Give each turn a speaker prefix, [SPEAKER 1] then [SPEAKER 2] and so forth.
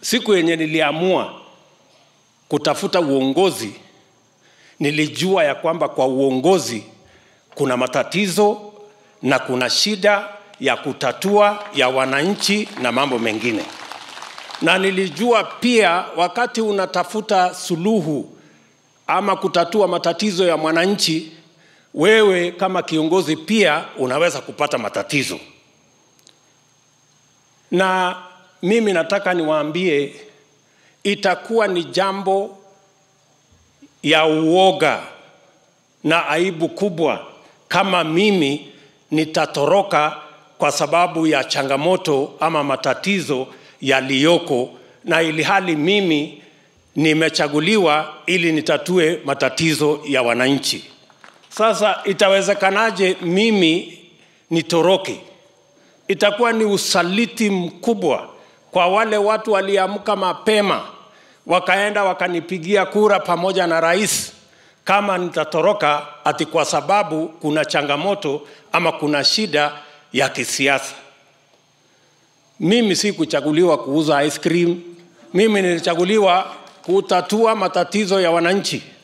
[SPEAKER 1] Siku yenye niliamua kutafuta uongozi, nilijua ya kwamba kwa uongozi kuna matatizo na kuna shida ya kutatua ya wananchi na mambo mengine. Na nilijua pia wakati unatafuta suluhu ama kutatua matatizo ya mwananchi, wewe kama kiongozi pia unaweza kupata matatizo. Na mimi nataka niwaambie itakuwa ni jambo ya uoga na aibu kubwa kama mimi nitatoroka kwa sababu ya changamoto ama matatizo yaliyoko na ilihali mimi nimechaguliwa ili nitatue matatizo ya wananchi sasa itawezekanaje mimi nitoroke itakuwa ni usaliti mkubwa kwa wale watu waliamka mapema wakaenda wakanipigia kura pamoja na rais kama nitatoroka ati kwa sababu kuna changamoto ama kuna shida ya kisiasa. Mimi si kuchaguliwa kuuza ice cream, mimi nilichaguliwa kutatua matatizo ya wananchi.